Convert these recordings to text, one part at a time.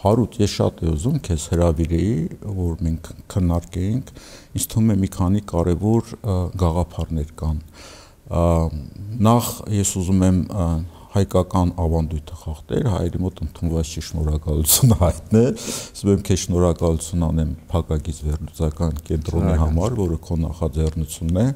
հարուտ ես շատ եմ ուզում քեզ հրավիրեի որ մենք քննարկեինք ինձ թվում է մի քանի կարևոր գաղափարներ կան նախ ես ուզում եմ հայկական ավանդույթը խախտել, հայերի մոտ ընդունված չի շնորհակալություն հայտնել, ասում եմ քեզ շնորհակալություն անեմ փակագից վերլուծական կենտրոնի համար, որը քո նախաձեռնությունն է,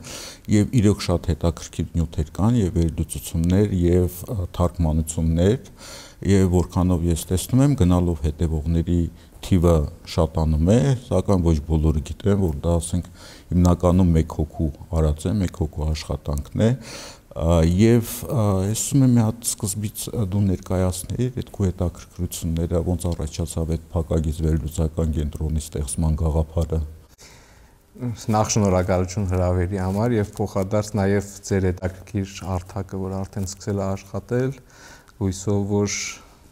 եւ իրոք շատ հետաքրքիր նյութեր կան եւ վերլուծություններ եւ թարգմանություններ, և եւ որքանով ես տեսնում եմ գնալով հետևողների թիվը շատանում է, սակայն ոչ բոլորը գիտեն, որ դա ասենք հիմնականում 1 հոգու արած է, 1 հոգու աշխատանքն է եւ ես ում եմ մի հատ սկզբից դու ներկայացնեի այդ քո հետաքրքրությունները ոնց առաջացավ այդ փակագիծ վերլուծական կենտրոնի ստեղծման գաղափարը նախ շնորհակալություն հրավերի համար եւ փոխադարձ նաեւ ձեր հետաքրքիր հարթակը, որ արդեն սկսել է աշխատել, հույսով որ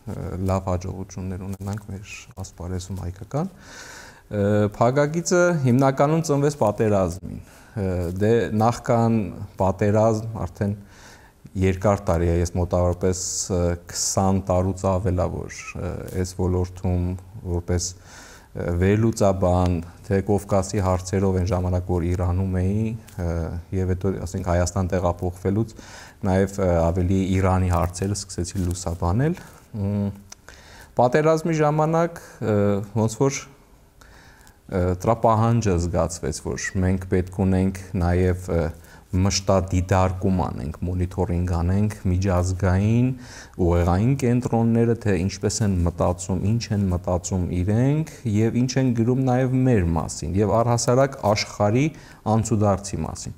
լավ հաջողություններ ունենանք մեր ասպարեզում հայկական։ Փագագիծը հիմնականում ծնվեց պատերազմին։ Դե նախքան պատերազմ արդեն երկար տարի է, ես մոտավորապես 20 տարուց ավելա որ այս ոլորտում որպես վերլուծաբան, թե Կովկասի հարցերով այն ժամանակ որ Իրանում էի եւ հետո ասենք Հայաստան տեղափոխվելուց նաև ավելի Իրանի հարցերը սկսեցի լուսաբանել Պատերազմի ժամանակ ոնց որ տրապահանջը զգացվեց, որ մենք պետք ունենք նաև մշտադիդարկում անենք, մոնիթորինգ անենք միջազգային ուղեղային կենտրոնները, թե ինչպես են մտածում, ինչ են մտածում իրենք եւ ինչ են գրում նաև մեր մասին եւ առհասարակ աշխարհի անցուդարձի մասին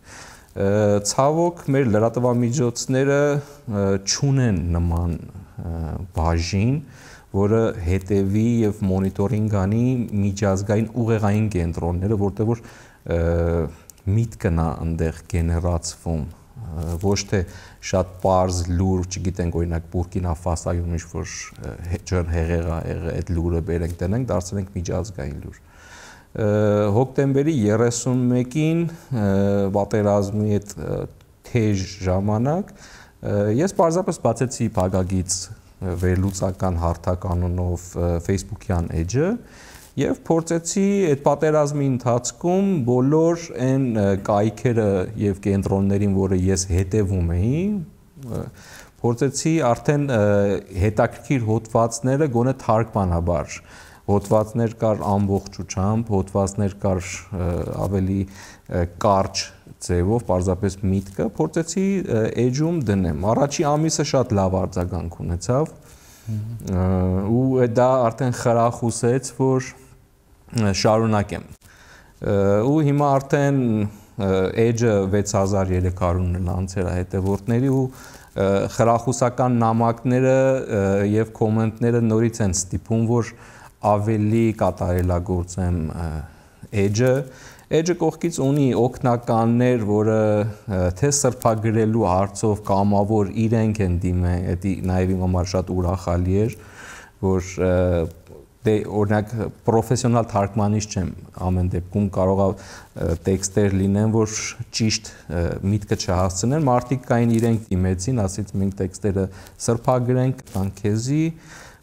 ցավոք մեր լրատվամիջոցները չունեն նման բաժին, որը հետևի եւ մոնիտորինգ անի միջազգային ուղեղային կենտրոնները, որտեղ որ միտքն է այնտեղ գեներացվում ոչ թե շատ པարզ լուր, չգիտենք օրինակ Բուրկինա Ֆասայում ինչ որ ջեր հեղեղա եղը այդ լուրը բերենք տնենք, դարձնենք միջազգային լուր։ Հոկտեմբերի 31-ին պատերազմի այդ թեժ ժամանակ Ես պարզապես բացեցի փակագից վերլուծական հարթականոնով Facebook-յան edge-ը եւ փորձեցի այդ պատերազմի ընթացքում բոլոր այն կայքերը եւ կենտրոններին, որը ես հետևում էի, փորձեցի արդեն հետաքրքիր հոդվածները գոնե թարգմանաբար հոդվածներ կար ամբողջությամբ, հոդվածներ կար ավելի կարճ ձևով պարզապես միտքը փորձեցի edge-ում դնեմ։ Առաջի ամիսը շատ լավ արձագանք ունեցավ։ ու դա արդեն խրախուսեց, որ շարունակեմ։ ու հիմա արդեն edge-ը 6300-ն լանցեր է հետևորդների ու խրախուսական նամակները եւ կոմենտները նորից են ստիպում, որ ավելի կատարելագործեմ edge-ը Edge-ը կողքից ունի օկնականներ, որը թե սրբագրելու հարցով կամավոր իրենք են դիմել, դա նաև իմ համար շատ ուրախալի էր, որ դե օրինակ պրոֆեսիոնալ թարգմանիչ չեմ ամեն դեպքում կարողա տեքստեր լինեն որ ճիշտ միտքը չհասցնեն մարդիկ կային իրենք դիմեցին ասից մենք տեքստերը սրբագրենք տանք քեզի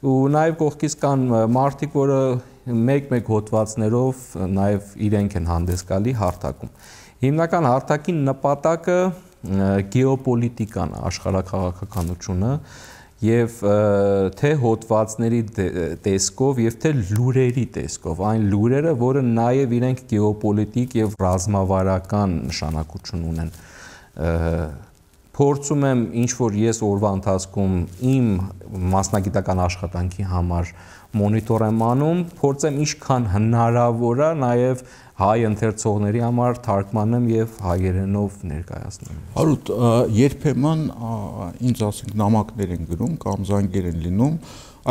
ու նաև կողքից կան մարդիկ որը մեկ-մեկ հոդվածներով նաև իրենք են հանդես գալի հարթակում։ Հիմնական հարթակի նպատակը գեոպոլիտիկան, աշխարհակաղակականությունը եւ թե հոդվածների դե, տեսքով եւ թե լուրերի տեսքով, այն լուրերը, որը նաեւ իրենք գեոպոլիտիկ եւ ռազմավարական նշանակություն ունեն փորձում եմ ինչ որ ես օրվա ընթացքում իմ մասնագիտական աշխատանքի համար մոնիտոր եմ անում, փորձեմ ինչքան հնարավոր է նաև հայ ընթերցողների համար թարգմանեմ եւ հայերենով ներկայացնեմ։ Հարուտ, երբեմն ինձ ասենք նամակներ են գրում կամ զանգեր են լինում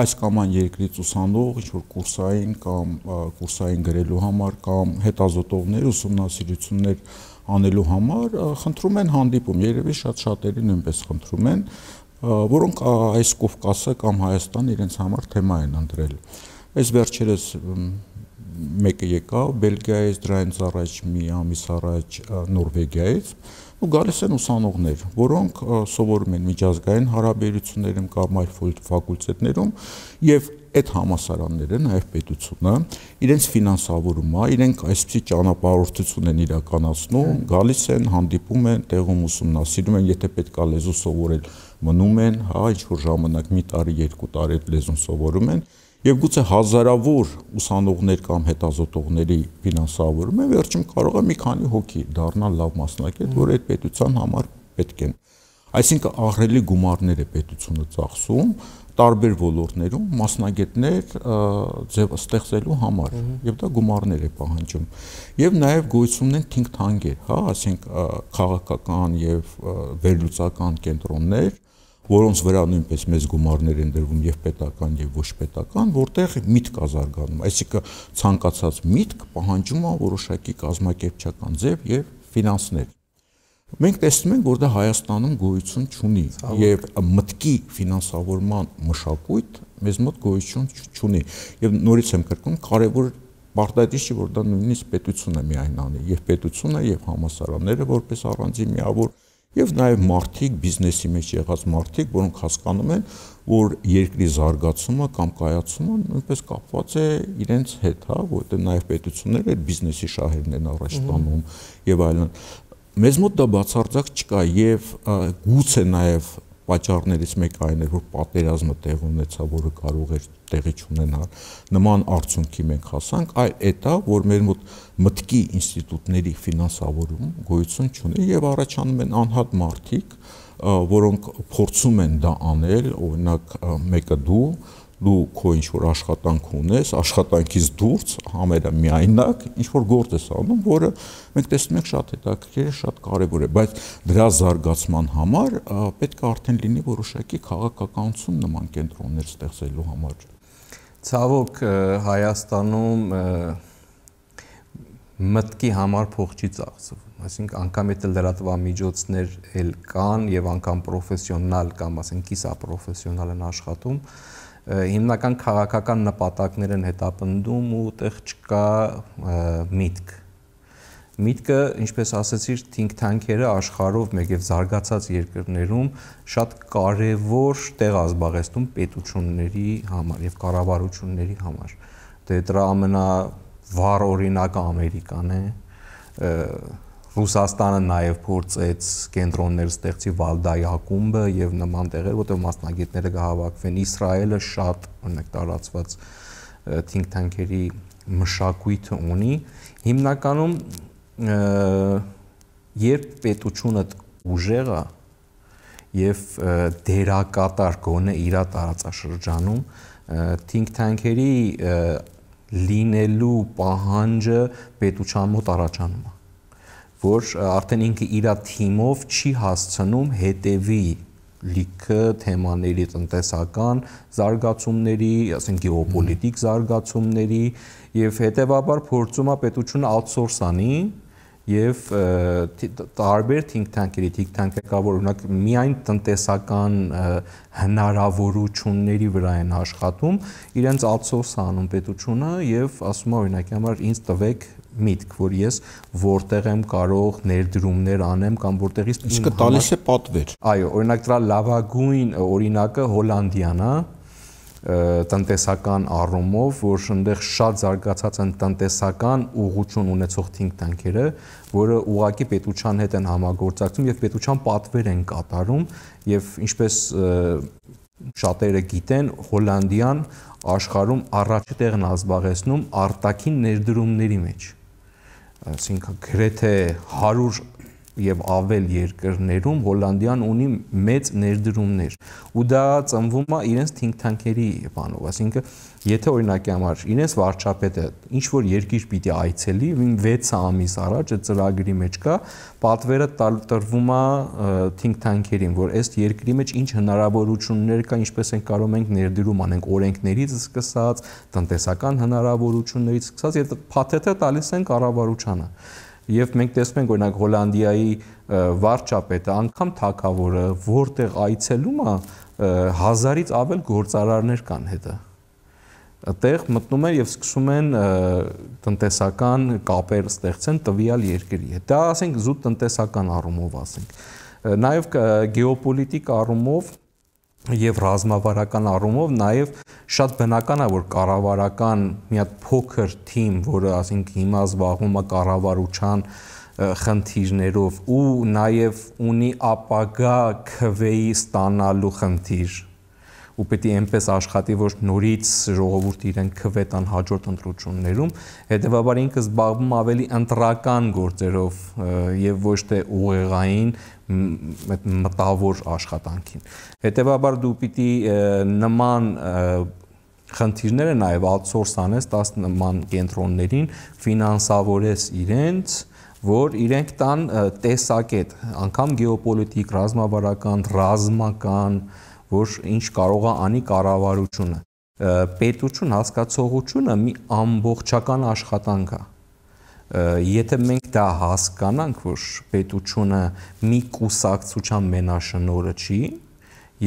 այս կամ այն երկրից ուսանող ինչ որ կուրսային կամ կուրսային գրելու համար կամ հետազոտողներ ուսումնասիրություններ անելու համար խնդրում են հանդիպում։ Երևի շատ շատերի նույնպես խնդրում են, շատ որոնք այս Կովկասը կամ Հայաստան իրենց համար թեմա են ընտրել։ Այս վերջերս մեկը եկավ Բելգիայից, դրանից առաջ մի ամիս առաջ Նորվեգիայից ու գալիս են ուսանողներ, որոնք սովորում են միջազգային հարաբերություններում կամ այլ ֆակուլտետներում եւ այդ համասարանները նաև պետությունը իրենց ֆինանսավորում է, իրենք այսպիսի ճանապարհորդություն են իրականացնում, գալիս են, հանդիպում են, տեղում ուսումնասիրում են, եթե պետքա լեզու սովորել մնում են, հա, ինչ որ ժամանակ մի տարի, երկու տարի այդ լեզուն սովորում են եւ գուցե հազարավոր ուսանողներ կամ հետազոտողների ֆինանսավորումը վերջում կարող է մի քանի հոգի դառնալ լավ մասնակից, որ այդ պետության համար պետք են։ Այսինքն ահրելի գումարներ է պետությունը ծախսում տարբեր ոլորտներում մասնագետներ ձև ստեղծելու համար եւ դա գումարներ է պահանջում եւ նաեւ գույցումն են think tank-եր, հա, ասենք քաղաքական եւ վերլուծական կենտրոններ, որոնց վրա նույնպես մեծ գումարներ են դրվում եւ պետական եւ ոչ պետական, որտեղ միտք է զարգանում։ Այսինքն ցանկացած միտք պահանջում է որոշակի կազմակերպչական ձև եւ ֆինանսներ։ Մենք տեսնում ենք, որ դա Հայաստանում գոյություն չունի եւ մտքի ֆինանսավորման մշակույթ մեզ մոտ գոյություն չունի։ Եվ նորից եմ կրկնում, կարևոր Պարտադիր չի որ դա նույնիսկ պետությունը միայն անի, եւ պետությունը եւ համասարանները որպես առանձին միավոր եւ նաեւ մարդիկ բիզնեսի մեջ եղած մարդիկ, որոնք հասկանում են, որ երկրի զարգացումը կամ կայացումը նույնպես կապված է իրենց հետ, հա, որտեղ նաեւ պետությունները այդ բիզնեսի շահերն են առաջ տանում եւ այլն։ Մեզ մոտ դա բացարձակ չկա եւ գուցե նաեւ պատճառներից մեկը այն էր, որ պատերազմը տեղ ունեցավ, որը կարող էր տեղի չունենալ։ Նման արդյունքի մենք հասանք, այլ էտա, որ մեր մոտ մտքի ինստիտուտների ֆինանսավորում գոյություն չունի եւ առաջանում են անհատ մարդիկ, որոնք փորձում են դա անել, օրինակ մեկը դու, դու քո ինչ որ աշխատանք ունես, աշխատանքից դուրս համերը միայնակ ինչ որ գործ ես անում, որը մենք տեսնում ենք շատ հետաքրքիր է, շատ կարևոր է, բայց դրա զարգացման համար պետք է արդեն լինի որոշակի քաղաքականություն նման կենտրոններ ստեղծելու համար։ Ցավոք Հայաստանում մտքի համար փող չի ծախսվում այսինքն անգամ եթե լրատվամիջոցներ էլ կան եւ անգամ պրոֆեսիոնալ կամ ասենք կիսա պրոֆեսիոնալ են աշխատում հիմնական քաղաքական նպատակներ են հետապնդում ու տեղ չկա միտք։ Միտքը, ինչպես ասացիր, think tank-երը աշխարհով մեկ եւ զարգացած երկրներում շատ կարեւոր տեղ ազբաղեցնում պետությունների համար եւ կառավարությունների համար։ Դե դրա ամենա վառ օրինակը Ամերիկան է։ Ա, Ռուսաստանը նաև փորձեց կենտրոններ ստեղծի Վալդայի ակումբը եւ նման տեղեր, որտեղ մասնագետները կհավաքվեն։ Իսրայելը շատ օրինակ տարածված think tank-երի մշակույթը ունի։ Հիմնականում երբ պետությունը ուժեղը եւ դերակատար գոնե իր տարածաշրջանում think tank-երի լինելու պահանջը պետության մոտ առաջանում է որ արդեն ինքը իր թիմով չի հասցնում հետևի լիքը թեմաների տնտեսական զարգացումների, ասենք գեոպոլիտիկ զարգացումների եւ հետեւաբար փորձում է պետությունը outsource անի եւ տարբեր think tank-երի, think tank-ակավոր օրինակ միայն տնտեսական հնարավորությունների վրա են աշխատում, իրենց outsource անում պետությունը եւ ասում է օրինակի համար ինձ տվեք միտք, որ ես որտեղ եմ կարող ներդրումներ անեմ կամ որտեղից իսկ տալիս է պատվեր։ Այո, օրինակ դրա լավագույն օրինակը Հոլանդիան է տնտեսական առումով, որ այնտեղ շատ զարգացած են տնտեսական ուղղություն ունեցող think tank-երը, որը ուղակի պետության հետ են համագործակցում եւ պետության պատվեր են կատարում եւ ինչպես շատերը գիտեն, Հոլանդիան աշխարհում առաջի տեղն ազբաղեցնում արտաքին ներդրումների մեջ այսինքն գրեթե 100 եւ ավել երկրներում Հոլանդիան ունի մեծ ներդրումներ ու դա ծնվում է իրենց think tank-երի բանով, այսինքն եթե օրինակի համար իրենց վարչապետը ինչ որ երկիր պիտի այցելի, 6 ամիս առաջ այդ ծրագրի մեջ կա, պատվերը տրվում է think tank-երին, որ այս երկրի մեջ ինչ հնարավորություններ կա, ինչպես են կարող ենք ներդրում անենք օրենքներից սկսած, տնտեսական հնարավորություններից սկսած, եթե փաթեթը տալիս են կառավարությանը եւ մենք տեսնում ենք օրինակ Հոլանդիայի վարչապետը, անգամ թակավորը, որտեղ այցելում է, հազարից ավել գործարարներ կան հետը այդտեղ մտնում են եւ սկսում են տնտեսական կապեր ստեղծեն տվյալ երկրի հետ։ Դա ասենք զուտ տնտեսական առումով ասենք։ Նաև գեոպոլիտիկ առումով եւ ռազմավարական առումով նաեւ շատ բնական է որ կառավարական մի հատ փոքր թիմ, որը ասենք հիմա զբաղվում է կառավարության խնդիրներով ու նաեւ ունի ապագա քվեի ստանալու խնդիր, ու պետք է այնպես աշխատի, որ նորից ժողովուրդը իրեն քվետան հաջորդ ընտրություններում, հետեւաբար ինքը զբաղվում ավելի ընտրական գործերով եւ ոչ թե ուղեղային այդ մտավոր աշխատանքին։ Հետևաբար դու պիտի նման խնդիրները նաև outsource անես 10 նման կենտրոններին, ֆինանսավորես իրենց, որ իրենք տան տեսակետ, անգամ գեոպոլիտիկ, ռազմավարական, ռազմական, ռազմական որ ինչ կարող է անի կառավարությունը պետություն հասկացողությունը մի ամբողջական աշխատանք է եթե մենք դա հասկանանք, որ պետությունը մի կուսակցության մենաշնորը չի,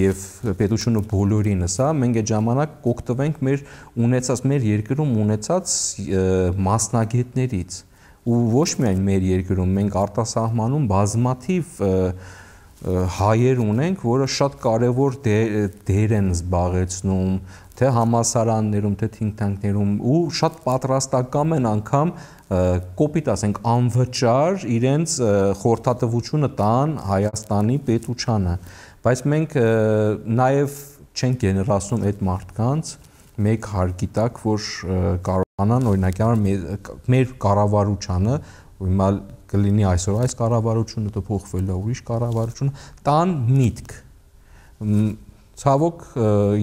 եւ պետությունը բոլորինս է, մենք այդ ժամանակ կօգտվենք մեր ունեցած մեր երկրում ունեցած մասնագետներից ու ոչ միայն մեր երկրում, մենք արտասահմանում բազմաթիվ և, հայեր ունենք, որը շատ կարևոր դեր, դեր են զբաղեցնում թե համասարաններում, թե think tank-ներում ու շատ պատրաստական են անգամ կոպիտ, ասենք, անվճար իրենց խորհրդատվությունը տան Հայաստանի պետությանը, բայց մենք նաև չենք գեներացնում այդ մարդկանց մեկ հարգիտակ, որ կարողանան օրինակյալ մեր կառավարությանը հիմա կլինի այսօր այս կառավարությունը դփոխվելա ուրիշ կառավարություն տան միտք ցավոք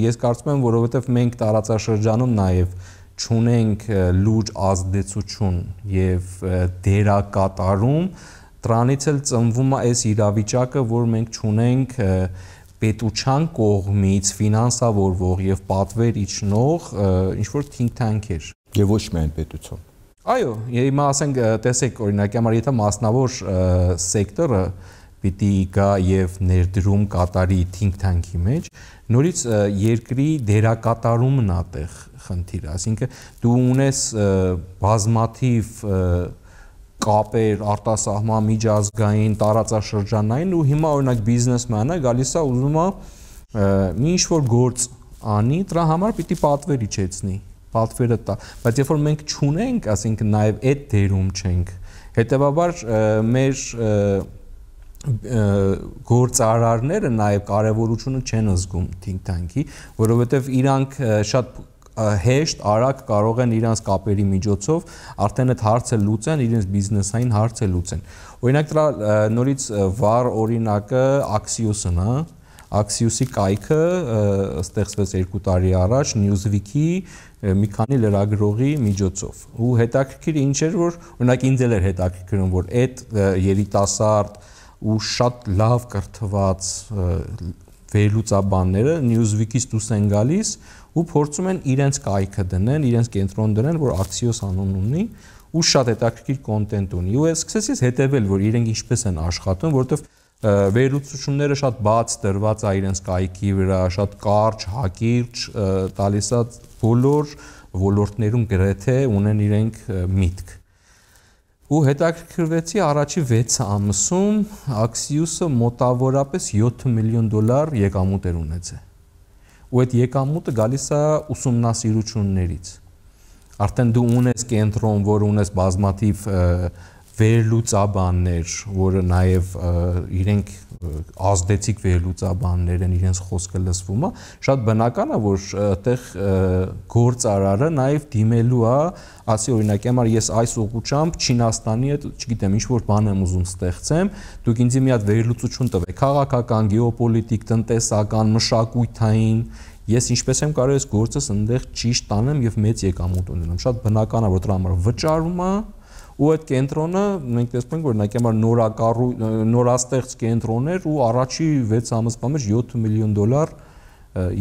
ես կարծում եմ որովհետև մենք տարածաշրջանում նաև չունենք լուրջ ազդեցություն եւ դերակատարում դրանից էլ ծնվում է այս իրավիճակը որ մենք չունենք պետության կողմից ֆինանսավորվող եւ պատվեր իջնող ինչ որ think tank-եր եւ ոչ միայն պետություն Այո, հիմա ասենք տեսեք օրինակ համար եթե մասնավոր սեկտորը պիտի գա եւ ներդրում կատարի think tank-ի մեջ, նորից երկրի դերակատարումն է տեղ խնդիրը, ասինքն դու ունես բազմաթիվ կապեր, արտասահման միջազգային, տարածաշրջանային ու հիմա օրինակ բիզնեսմենը գալիս է ուզում է մի ինչ որ գործ անի, դրա համար պիտի պատվեր իջեցնի պատվերը տա, բայց երբ որ մենք ճունենք, ասինքն նաև այդ դերում չենք։ Հետևաբար մեր գործարարները նաև կարևորությունը չեն զգում think tank-ի, որովհետև իրանք շատ հեշտ արագ կարող են իրանց կապերի միջոցով արդեն այդ հարցը լուծեն, իրենց բիզնեսային հարցը լուծեն։ Օրինակ դրա նորից վառ օրինակը Axios-ն է, Axios-ի կայքը ստեղծվեց 2 տարի առաջ Newsweek-ի մի քանի լրագրողի միջոցով։ Ու հետաքրքիր ինչ էր, որ օրինակ ինձ էլ էր հետաքրքրում, որ այդ երիտասարդ ու շատ լավ կրթված վերլուծաբանները Newsweek-ից դուրս են գալիս ու փորձում են իրենց կայքը դնեն, իրենց կենտրոն դնեն, որ Axios անուն ունի ու շատ հետաքրքիր կոնտենտ ունի։ Ու ես սկսեցի հետևել, որ իրենք ինչպես են աշխատում, որովհետև վերլուծությունները շատ բաց դրված է իրենց կայքի վրա, շատ կարճ, հակիրճ, տալիս է բոլոր ոլորտներում գրեթե ունեն իրենք միտք։ Ու հետաքրքրվեցի առաջի 6 ամսում Axius-ը մոտավորապես 7 միլիոն դոլար եկամուտ էր ունեցել։ Ու այդ եկամուտը գալիս է ուսումնասիրություններից։ Արդեն դու ունես կենտրոն, որ ունես բազմաթիվ և, վերլուծաբաններ, որը նաև իրենք ազդեցիկ վերլուծաբաններ են իրենց խոսքը լսվում է, շատ բնական է, որ այդտեղ գործարարը նաև դիմելու է, ասի օրինակ, համար ես այս ուղությամբ Չինաստանի հետ, չգիտեմ, ինչ որ բան եմ ուզում ստեղծեմ, դուք ինձ մի հատ վերլուծություն տվեք, քաղաքական, գեոպոլիտիկ, տնտեսական, մշակութային, ես ինչպես եմ կարող ես գործս այնտեղ ճիշտ տանեմ եւ մեծ եկամուտ ունենամ։ Շատ բնական է, որ դրա համար վճարում է, ու այդ կենտրոնը մենք տեսնում ենք որ նակեմար նորակառու նորաստեղծ կենտրոններ ու առաջի 6 ամսվա մեջ 7 միլիոն դոլար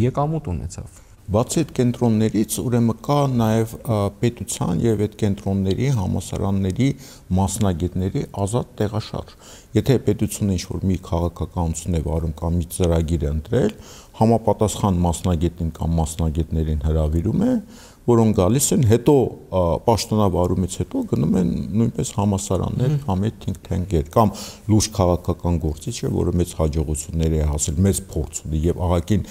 եկամուտ ունեցավ Բացի այդ կենտրոններից ուրեմն կա նաև պետության եւ այդ կենտրոնների համասարանների մասնագետների ազատ տեղաշարժ։ Եթե պետությունը ինչ-որ մի քաղաքականություն է վարում կամ մի ծրագիր ընտրել, համապատասխան մասնագետին կամ մասնագետներին հրավիրում է, մասնագետ որոնք գալիս են, հետո պաշտոնավարումից հետո գնում են նույնպես համասարաններ, համի think tank-եր կամ լուրջ քաղաքական գործիչ է, որը մեծ հաջողություններ է հասել, մեծ փորձ ունի եւ աղակին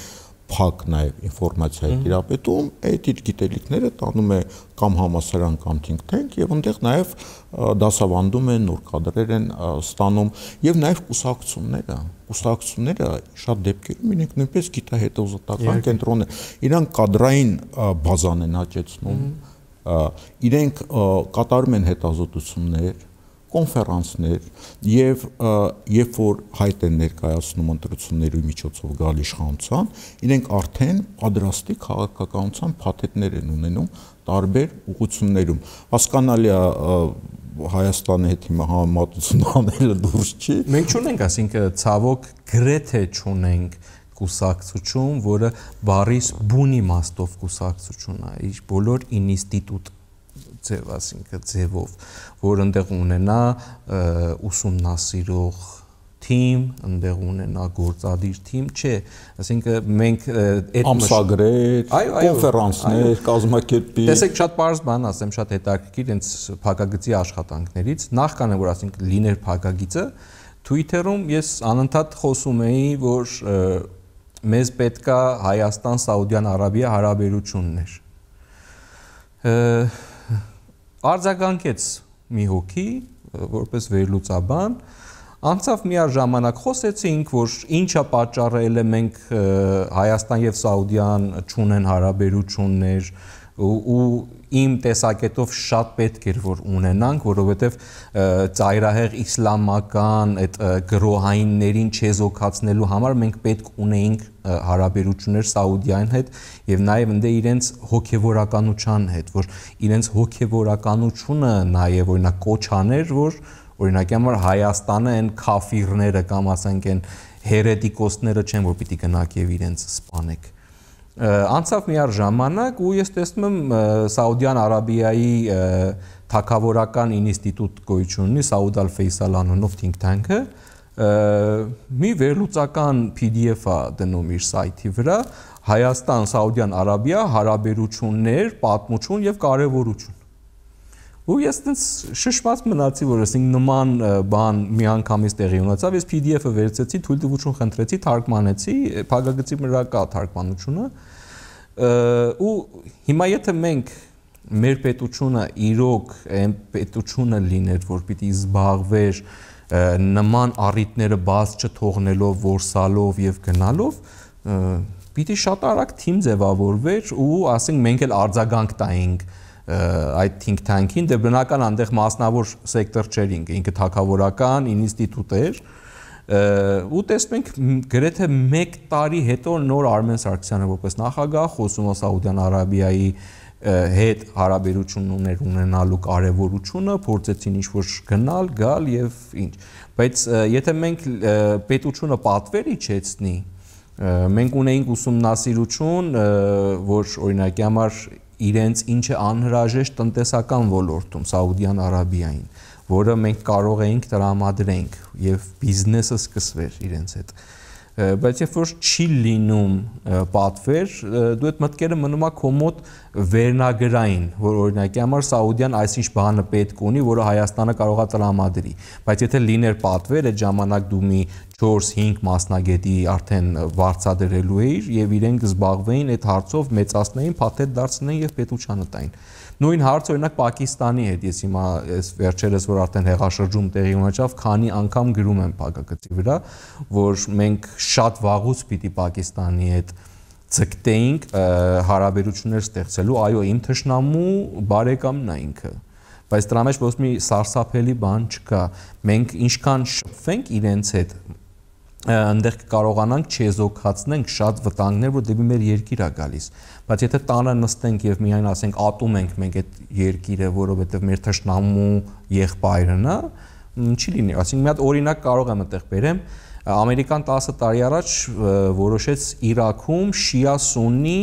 փակ նաև ինֆորմացիա է տիրապետում, այդ իր գիտելիքները տանում է կամ համասարան կամ think tank եւ այնտեղ նաև դասավանդում են նոր կադրեր են ստանում եւ նաև կուսակցությունները կուսակցությունները շատ դեպքերում ունենք նույնպես գիտահետազոտական կենտրոններ իրանք կադրային բազան են աճեցնում իրենք կատարում են հետազոտություններ կոնֆերանսներ եւ երբ որ հայտ են ներկայացնում ընտրությունների միջոցով գալ իշխանության, իրենք արդեն պատրաստի քաղաքականության փաթեթներ են ունենում տարբեր ուղություններում։ Հասկանալի է Հայաստանի հետ հիմա համատություն անելը դուրս չի։ Մենք չունենք, ասինքն ցավոք գրեթե չունենք կուսակցություն, որը բարիս բունի մաստով կուսակցություն է, իր բոլոր ինստիտուտ ձև, ասինքն ձևով, որ ընդեղ ունենա ուսումնասիրող թիմ, ընդեղ ունենա գործադիր թիմ, չէ, ասինքն մենք այդ ամսագրեր, կոնֆերանսներ կազմակերպի։ Տեսեք, շատ པարզ բան ասեմ, շատ հետաքրքիր, հենց փակագծի աշխատանքներից, նախքան որ ասինքն լիներ փակագիծը, Twitter-ում ես անընդհատ խոսում էի, որ մեզ պետքա Հայաստան-Սաուդյան Արաբիա հարաբերություններ արձագանքեց մի հոգի որպես վերլուծաբան անցավ միաժամանակ խոսեցինք որ ինչա պատճառը էլ է մենք Հայաստան եւ Սաուդիան ճունեն հարաբերություններ ու, ու իմ տեսակետով շատ պետք էր որ ունենանք, որովհետև ծայրահեղ իսլամական այդ գրոհայիններին չեզոքացնելու համար մենք պետք ունեինք հարաբերություններ Սաուդիային հետ եւ նաեւ ընդ իրենց հոգեվորականության հետ, որ իրենց հոգեվորականությունը նաեւ օրինակ կոչաներ, որ օրինակ համար Հայաստանը այն քաֆիրները կամ ասենք այն հերետիկոսները չեն, որ պիտի գնաք եւ իրենց սպանեք անցավ մի առ ժամանակ ու ես տեսնում եմ Սաուդյան Արաբիայի թակավորական ինստիտուտ գոյություն ունի Saud al-Faisal անունով think tank-ը մի վերլուծական PDF-ա դնում իր սայթի վրա Հայաստան Սաուդյան Արաբիա հարաբերություններ, պատմություն եւ կարեւորություն Ու ես այնց շշմած մնացի, որ ասենք նման բան միանգամից տեղի ունեցավ, ես PDF-ը վերցեցի, թույլ տվություն խնդրեցի, թարգմանեցի, փակագծի վրա կա թարգմանությունը։ ու հիմա եթե մենք մեր պետությունը իրոք այն պետությունը լիներ, որ պիտի զբաղվեր նման առիթները բաց չթողնելով, որսալով եւ գնալով, պիտի շատ արագ թիմ ձևավորվեր ու ասենք մենք էլ արձագանք տայինք այդ think tank-ին, դե բնական այնտեղ մասնավոր սեկտոր չէր ինքը, ինքը թակավորական ինստիտուտ էր, ու տեսնում ենք գրեթե 1 տարի հետո նոր Արմեն Սարգսյանը որպես նախագահ խոսում է Սաուդյան Արաբիայի հետ հարաբերություններ ունենալու կարևորությունը, փորձեցին ինչ-որ գնալ, գալ եւ ինչ։ Բայց եթե մենք պետությունը պատվեր իջեցնի, մենք ունենք ուսումնասիրություն, որ օրինակի համար իրենց ինչը անհրաժեշտ տնտեսական ոլորտում Սաուդյան Արաբիային, որը մենք կարող էինք տրամադրենք եւ բիզնեսը սկսվեր իրենց հետ։ Բայց երբ որ չի լինում պատվեր, դու այդ մտքերը մնում է քո մոտ վերնագրային, որ օրինակի համար Սաուդիան այսինչ բանը պետք ունի, որը Հայաստանը կարողա տրամադրի։ Բայց եթե լիներ պատվեր, այդ ժամանակ դու մի 4-5 մասնագետի արդեն վարձատրելու էիր եւ իրենք զբաղվեին այդ հարցով մեծացնեին, փաթեթ դարձնեին եւ պետությանը տային։ Նույն հարցը օրինակ Պակիստանի հետ ես հիմա այս վերջերս որ արդեն հեղաշրջում տեղի ունեցավ, քանի անգամ գրում եմ փակագծի վրա, որ մենք շատ վաղուց պիտի Պակիստանի հետ ցկտեինք հարաբերություններ ստեղծելու, այո, իմ թշնամու բարեկամն է ինքը բայց դրա մեջ ոչ մի սարսափելի բան չկա։ Մենք ինչքան շփվենք իրենց հետ, այնտեղ կարողանանք չեզոքացնենք շատ վտանգներ, որ դեպի մեր երկիր է գալիս։ Բայց եթե տանը նստենք եւ միայն ասենք ատում ենք մենք այդ երկիրը, որովհետեւ մեր թշնամու եղբայրն է, չի լինի։ Այսինքն մի հատ օրինակ կարող եմ այդտեղ բերեմ։ Ամերիկան 10 տարի առաջ որոշեց Իրաքում շիա սուննի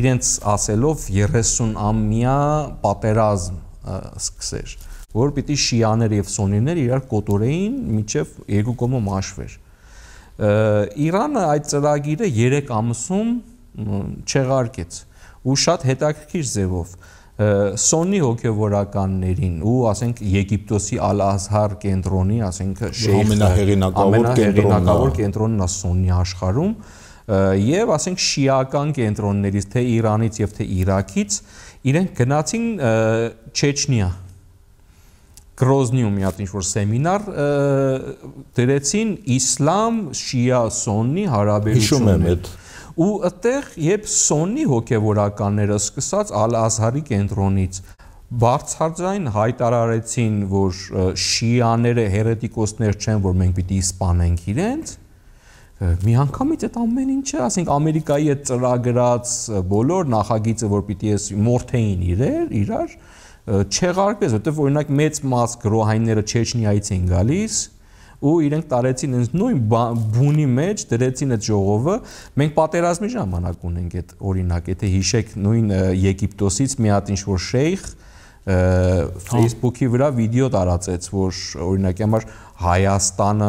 իրենց ասելով 30 ամյա պատերազմ սկսեր որ պիտի շիաներ եւ սուննիներ իրար կոտորեին միջև երկու կողմը մաշվեր։ Իրանը այդ ծրագիրը 3 ամսում չեղարկեց ու շատ հետաքրքիր ձևով սոննի հոգևորականներին ու ասենք Եգիպտոսի Ալ-Ազհար կենտրոնի, ասենք շեյխը ամենահեղինակավոր կենտրոնն է, ամենահեղինակավոր կենտրոնն է սոննի աշխարհում եւ ասենք շիական կենտրոններից թե Իրանից եւ թե Իրաքից իրենք գնացին Չեչնիա Գրոզնիում մի հատ ինչ-որ սեմինար դրեցին իսլամ, շիա, սոննի հարաբերությունը։ Հիշում եմ այդ։ Ու այդտեղ երբ սոննի հոգևորականները սկսած Ալ-Ազհարի կենտրոնից բարձրաձայն հայտարարեցին, որ շիաները հերետիկոսներ չեն, որ մենք պիտի սպանենք իրենց, մի անգամից այդ ամեն ինչը, ասենք Ամերիկայի այդ ծրագրած բոլոր նախագիծը, որ պիտի էս մորթեին իրեր, իրար չեղարկվեց, որտեղ օրինակ մեծ մաս գրոհայինները Չեչնիայից են գալիս ու իրենք տարեցին այս նույն բունի մեջ դրեցին այդ ժողովը մենք պատերազմի ժամանակ ունենք այդ օրինակ եթե հիշեք նույն Եգիպտոսից մի հատ ինչ որ շեյխ Facebook-ի վրա վիդեո տարածեց, որ օրինակի համար Հայաստանը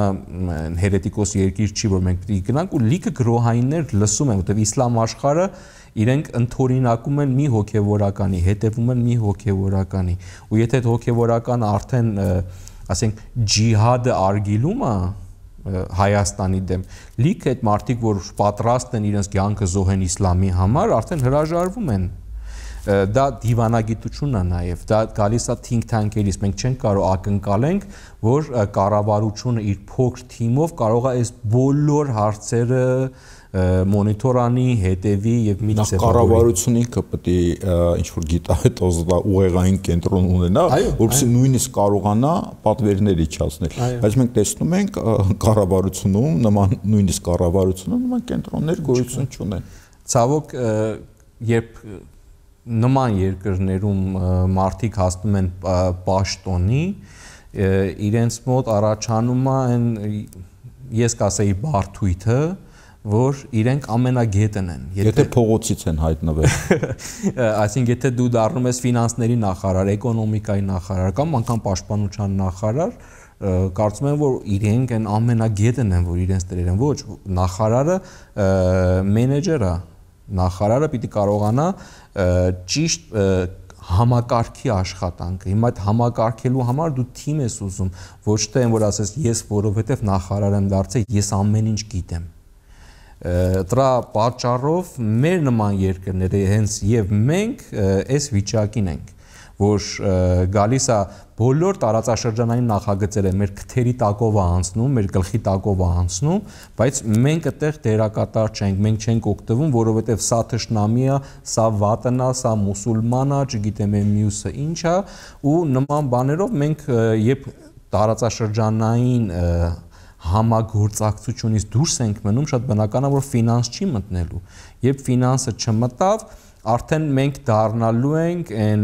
հերետիկոս երկիր չի, որ մենք պիտի գնանք ու լիքը գրոհայիններ լսում են, որտեվ իսլամ աշխարհը իրենք ընթորինակում են մի հոգևորականի, հետևում են մի հոգևորականի։ Ու եթե այդ հոգևորականը արդեն, ասենք, ջիհադը արգելում է, Հայաստանի դեմ։ Լիքը այդ մարդիկ, որ պատրաստ են իրենց կյանքը զոհեն իսլամի համար, արդեն հրաժարվում են դա դիվանագիտությունն է նաև դա գալիս է think tank-երից մենք չենք կարող ակնկալենք որ կառավարությունը իր փոքր թիմով կարող է այս բոլոր հարցերը մոնիտորանի, հետևի եւ մի ծավալի։ Նախ կառավարություն ինքը պետք է ինչ որ գիտահետոզ ուղեղային կենտրոն ունենա, որովհետեւ նույնիսկ կարողանա պատվերներ իջացնել։ Բայց մենք տեսնում ենք կառավարությունում նման նույնիսկ կառավարությունում նման կենտրոններ գոյություն չունեն։ Ցավոք երբ նման երկրներում մարդիկ հասնում են պաշտոնի, իրենց մոտ առաջանում է այն ես կասեի բարթույթը, որ իրենք ամենագետն են։ Եթե եթե փողոցից են հայտնվել։ Այսինքն եթե դու դառնում ես ֆինանսների նախարար, էկոնոմիկայի նախարար կամ անգամ պաշտպանության նախարար, կարծում եմ որ իրենք են ամենագետն են, որ իրենց դերերն ոչ նախարարը մենեջեր է, նախարարը պիտի կարողանա ճիշտ համակարգի աշխատանքը։ Հիմա այդ համակարգելու համար դու թիմ ես ուզում, ոչ թե այն որ ասես ես որովհետև նախարար եմ դարձել, ես ամեն ինչ գիտեմ։ Դրա պատճառով մեր նման երկրները հենց եւ մենք այս վիճակին ենք որ գալիս է բոլոր տարածաշրջանային նախագծերը մեր քթերի տակով է անցնում, մեր գլխի տակով է անցնում, բայց մենք այդտեղ դերակատար չենք, մենք չենք օգտվում, որովհետև սա թշնամի է, սա վատն է, սա մուսուլման է, չգիտեմ եմ մյուսը ինչ է, ու նման բաներով մենք երբ տարածաշրջանային համագործակցությունից դուրս ենք մնում, շատ բնական է որ ֆինանս չի մտնելու։ Երբ ֆինանսը չմտավ, չմ արդեն մենք դառնալու ենք այն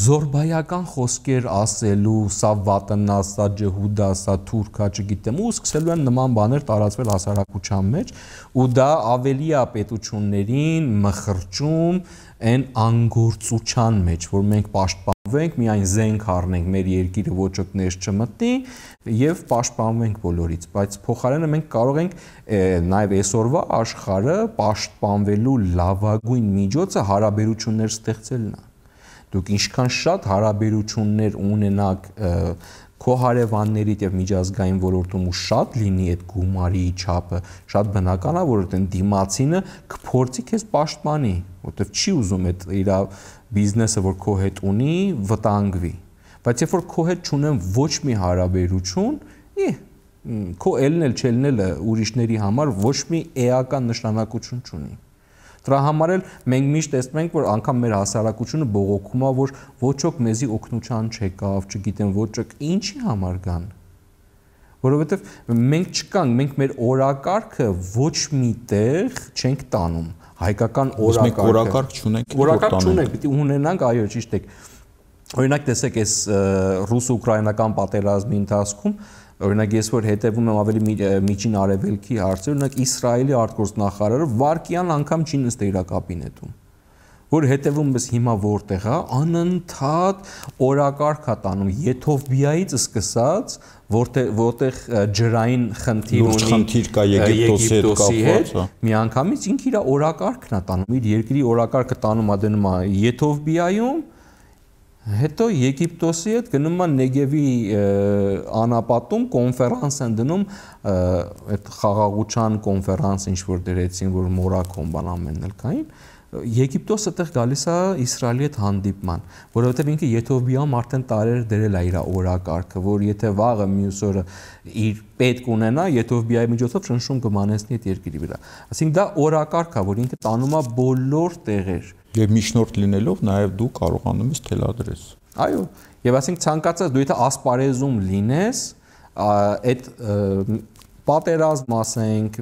զորբայական խոսքեր ասելու, սա վատնա, սա ջհուդա, սա թուրքա, չգիտեմ, ու սկսելու են նման բաներ տարածվել հասարակության մեջ, ու դա ավելի է պետություններին մխրճում այն անգործության մեջ, որ մենք պաշտպան պահպանվենք, միայն զենք առնենք, մեր երկիրը ոչոտներ չմտնի եւ պաշտպանվենք բոլորից, բայց փոխարենը մենք կարող ենք նաեւ այսօրվա աշխարհը պաշտպանվելու լավագույն միջոցը հարաբերություններ ստեղծելն է։ Դուք ինչքան շատ հարաբերություններ ունենաք քո հարևաններիդ եւ միջազգային ոլորտում ու շատ լինի այդ գումարի չափը, շատ բնական է, որ այդ դիմացինը կփորձի քեզ պաշտպանի, որովհետեւ չի ուզում այդ իր բիզնեսը, որ քո հետ ունի, վտանգվի։ Բայց երբ որ քո հետ չունեմ ոչ մի հարաբերություն, ի քո ելն էլ չելնելը ուրիշների համար ոչ մի էական նշանակություն չունի։ Դրա համար էլ մենք միշտ տեսնում ենք, որ անգամ մեր հասարակությունը բողոքում է, որ ոչ ոք մեզի օգնության չեկավ, չգիտեմ ոչ ոք ինչի համար կան։ Որովհետև մենք չկանք, մենք մեր օրակարգը ոչ մի տեղ չենք տանում հայկական օրակարգը։ Մենք օրակարգ չունենք։ Օրակարգ չունենք, պիտի ունենանք, այո, ճիշտ եք։ Օրինակ տեսեք, այս ռուս-ուկրաինական պատերազմի ընթացքում Օրինակ ես որ հետևում եմ ավելի միջին արևելքի հարցերին, օրինակ Իսրայելի արտգործնախարարը Վարկյան անգամ չի նստել իր կաբինետում որ հետևումս հիմա որտեղ է, անընդհատ օրակարգ է տանում Եթովպիայից սկսած, որտեղ որտեղ ջրային խնդիր ունի։ Լուրջ խնդիր կա Եգիպտոսի հետ կապված, հա։ Միանգամից ինքը իր օրակարգն է տանում, իր երկրի օրակարգը տանում է դնում է Եթովպիայում, Հետո Եգիպտոսի հետ գնում են Նեգևի անապատում կոնֆերանս են դնում այդ խաղաղության կոնֆերանս ինչ որ դրեցին որ Մորաքոն բան ամենն էլ կային Եգիպտոսը այդտեղ գալիս է Իսրայելի հետ հանդիպման, որովհետև ինքը Եթովիամ արդեն տարեր դրել է իր օրակարգը, որ եթե վաղը մյուս օրը իր պետք ունենա, Եթովիայի միջոցով շնշում կմանեցնի այդ երկրի վրա։ Այսինքն դա օրակարգ է, որ ինքը տանում է բոլոր տեղեր Եվ միջնորդ լինելով նաև դու կարողանում ես թելադրես։ Այո, եւ ասենք ցանկացած դու եթե ասպարեզում լինես, այդ պատերազմ ասենք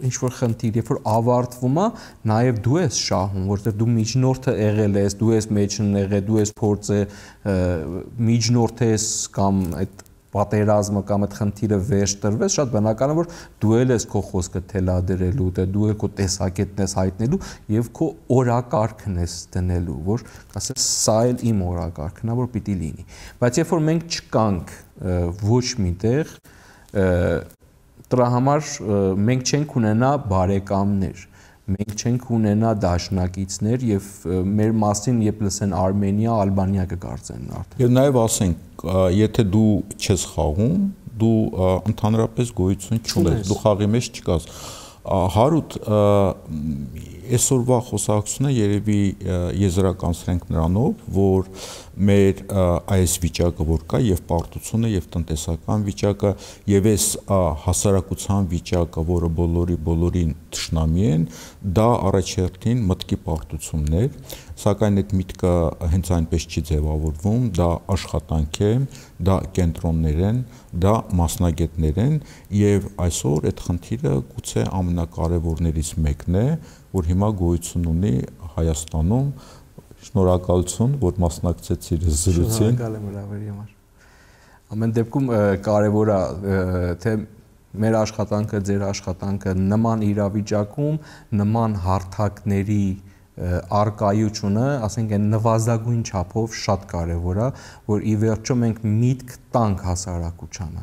ինչ որ խնդիր, երբ որ ավարտվում է, նաև դու ես շահում, որտեղ դու միջնորդը եղել ես, դու ես մեջն եղել, դու ես փորձը միջնորդ ես կամ այդ պատերազմը կամ այդ խնդիրը վերջ տրվես, շատ բնական է որ դու ել ես քո խոսքը թելադրելու, դե դու ել քո տեսակետն ես հայտնելու եւ քո օրակարգն ես դնելու, որ ասես սա էլ իմ օրակարգն է, որ պիտի լինի։ Բայց երբ որ մենք չկանք ոչ միտեղ, դրա համար մենք չենք ունենա բարեկամներ մենք չենք ունենա դաշնակիցներ եւ մեր մասին երբ լսեն Արմենիա, Ալբանիա կգործեն արդեն։ Եվ նաեւ ասենք եթե դու չես խաղում, դու ընդհանրապես գոյություն չունես, դու խաղի մեջ չկաս։ Հարութ այսօրվա խոսակցությունը երևի եզրականցրենք նրանով, որ մեր այս վիճակը որ կա եւ պարտությունը եւ տնտեսական վիճակը եւ այս հասարակության վիճակը, որը բոլորի բոլորին ճշնամի են, դա առաջերտին մտքի պարտություններ, սակայն այդ միտքը հենց այնպես չի ձևավորվում, դա աշխատանք է, դա կենտրոններ են, դա մասնագետներ են եւ այսօր այդ խնդիրը գուցե ամենակարևորներից մեկն է, որ հիմա գոյություն ունի Հայաստանում Շնորհակալություն, որ մասնակցեցիր զրույցին։ Շնորհակալ եմ հրավերի համար։ Ամեն դեպքում կարևոր է թե մեր աշխատանքը, ձեր աշխատանքը նման իրավիճակում, նման հարթակների արկայությունը, ասենք այն նվազագույն չափով շատ կարևոր է, որ ի վերջո մենք միտք տանք հասարակությանը։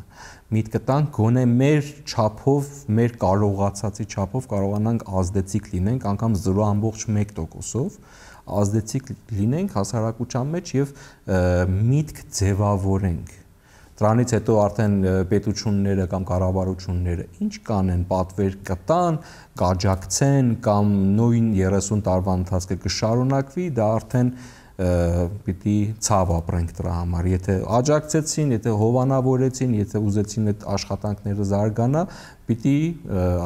Միտքը տանք գոնե մեր չափով, մեր կարողացածի չափով կարողանանք ազդեցիկ լինենք, անգամ 0.1%-ով ազդեցիկ լինենք հասարակության մեջ եւ միտք ձևավորենք Դրանից հետո արդեն պետությունները կամ կառավարությունները ինչ կանեն, պատվեր կտան, կաջակցեն կամ նույն 30 տարվա ընթացքը կշարունակվի, դա արդեն պիտի ցավ ապրենք դրա համար։ Եթե աջակցեցին, եթե հովանավորեցին, եթե ուզեցին այդ աշխատանքները զարգանա, պիտի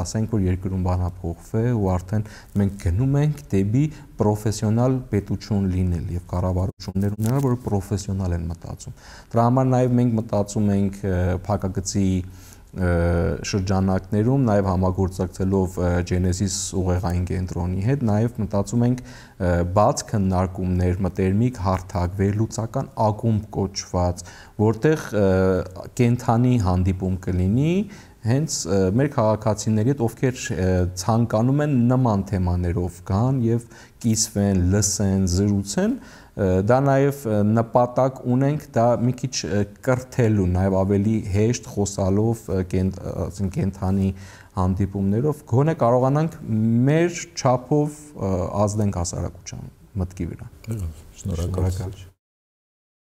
ասենք որ երկրում բանը փոխվի ու արդեն մենք գնում ենք դեպի պրոֆեսիոնալ պետություն լինել եւ կառավարություններ ունենալ, որ պրոֆեսիոնալ են մտածում։ Դրա համար նաեւ մենք մտածում ենք փակագծի շրջանակներում նաև համագործակցելով Genesis ուղեղային կենտրոնի հետ նաև մտածում ենք բաց քննարկումներ մտերմիկ հարթակվեր լուսական ակումբ կոչված, որտեղ կենթանի հանդիպում կլինի հենց մեր քաղաքացիների հետ, ովքեր ցանկանում են նման թեմաներով գան եւ կիսվեն, լսեն, զրուցեն, դա նաև նպատակ ունենք դա մի քիչ կրթելու, նաև ավելի հեշտ խոսալով, այսինքն կենթանի հանդիպումներով գոնե կարողանանք մեր ճափով ազդենք հասարակության մտքի վրա։ Շնորհակալ։